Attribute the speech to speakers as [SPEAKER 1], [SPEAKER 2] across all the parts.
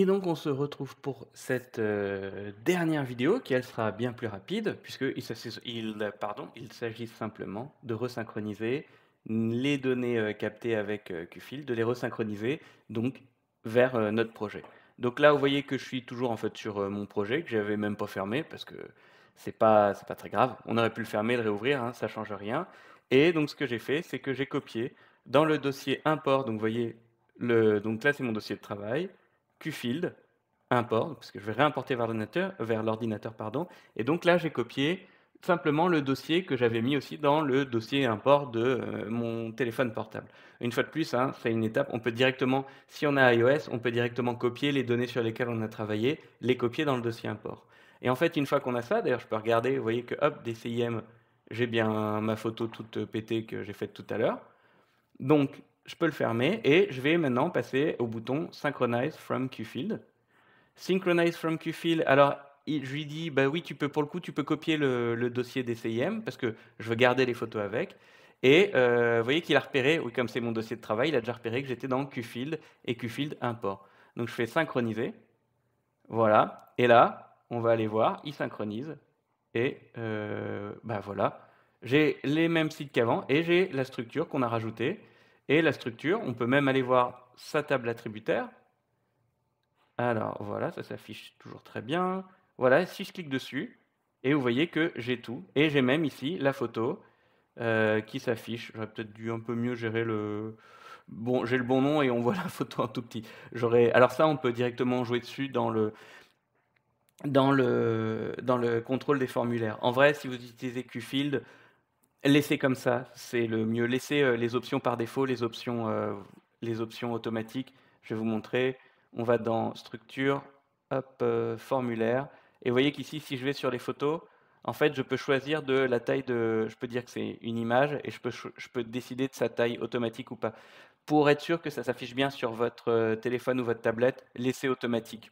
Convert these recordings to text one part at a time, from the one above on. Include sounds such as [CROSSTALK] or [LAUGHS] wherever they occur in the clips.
[SPEAKER 1] Et donc on se retrouve pour cette euh, dernière vidéo qui elle sera bien plus rapide puisqu'il il, s'agit simplement de resynchroniser les données euh, captées avec euh, QFIL, de les resynchroniser donc vers notre projet. Donc là vous voyez que je suis toujours en fait sur mon projet que j'avais même pas fermé parce que c'est pas pas très grave. On aurait pu le fermer, le réouvrir, ça hein, ça change rien. Et donc ce que j'ai fait c'est que j'ai copié dans le dossier import. Donc vous voyez le donc là c'est mon dossier de travail qfield import, parce que je vais réimporter vers l'ordinateur, vers l'ordinateur pardon, et donc là j'ai copié simplement le dossier que j'avais mis aussi dans le dossier import de euh, mon téléphone portable. Une fois de plus, hein, c'est une étape, on peut directement, si on a iOS, on peut directement copier les données sur lesquelles on a travaillé, les copier dans le dossier import. Et en fait, une fois qu'on a ça, d'ailleurs je peux regarder, vous voyez que hop, des j'ai bien ma photo toute pétée que j'ai faite tout à l'heure. Donc je peux le fermer et je vais maintenant passer au bouton Synchronize from QField. Synchronize from QField, alors je lui dis, bah oui, tu peux, pour le coup, tu peux copier le, le dossier CIM parce que je veux garder les photos avec. Et euh, vous voyez qu'il a repéré, oui, comme c'est mon dossier de travail, il a déjà repéré que j'étais dans QField et QField import. Donc je fais synchroniser. Voilà. Et là, on va aller voir, il synchronise. Et euh, bah voilà. J'ai les mêmes sites qu'avant et j'ai la structure qu'on a rajoutée et la structure. On peut même aller voir sa table attributaire. Alors voilà, ça s'affiche toujours très bien. Voilà, si je clique dessus, et vous voyez que j'ai tout. Et j'ai même ici la photo euh, qui s'affiche. J'aurais peut-être dû un peu mieux gérer le... Bon, j'ai le bon nom et on voit [LAUGHS] la photo en tout petit. J'aurais... Alors ça, on peut directement jouer dessus dans le... Dans le, dans le contrôle des formulaires. En vrai, si vous utilisez QField, Laisser comme ça, c'est le mieux. Laisser euh, les options par défaut, les options, euh, les options automatiques. Je vais vous montrer. On va dans structure, hop, euh, formulaire. Et vous voyez qu'ici, si je vais sur les photos, en fait, je peux choisir de la taille de. Je peux dire que c'est une image et je peux, je peux décider de sa taille automatique ou pas. Pour être sûr que ça s'affiche bien sur votre téléphone ou votre tablette, laissez automatique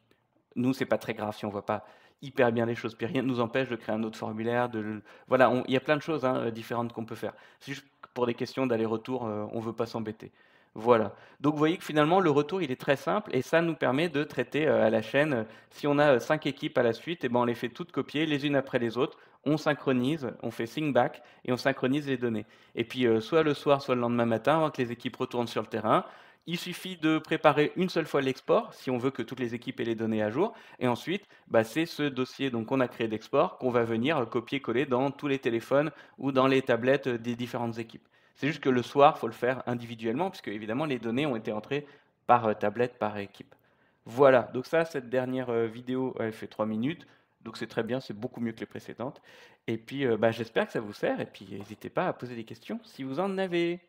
[SPEAKER 1] nous, c'est pas très grave si on voit pas hyper bien les choses. Puis rien ne nous empêche de créer un autre formulaire. De... Voilà, il y a plein de choses hein, euh, différentes qu'on peut faire. C'est juste pour des questions d'aller-retour, euh, on ne veut pas s'embêter. Voilà. Donc vous voyez que finalement, le retour, il est très simple et ça nous permet de traiter euh, à la chaîne. Si on a cinq équipes à la suite, et ben, on les fait toutes copier les unes après les autres. On synchronise, on fait sync back et on synchronise les données. Et puis, soit le soir, soit le lendemain matin, avant que les équipes retournent sur le terrain, il suffit de préparer une seule fois l'export si on veut que toutes les équipes aient les données à jour. Et ensuite, bah, c'est ce dossier qu'on a créé d'export qu'on va venir copier-coller dans tous les téléphones ou dans les tablettes des différentes équipes. C'est juste que le soir, il faut le faire individuellement, puisque évidemment, les données ont été entrées par euh, tablette, par équipe. Voilà, donc ça, cette dernière euh, vidéo, elle fait 3 minutes. Donc c'est très bien, c'est beaucoup mieux que les précédentes. Et puis, euh, bah, j'espère que ça vous sert. Et puis, n'hésitez pas à poser des questions si vous en avez.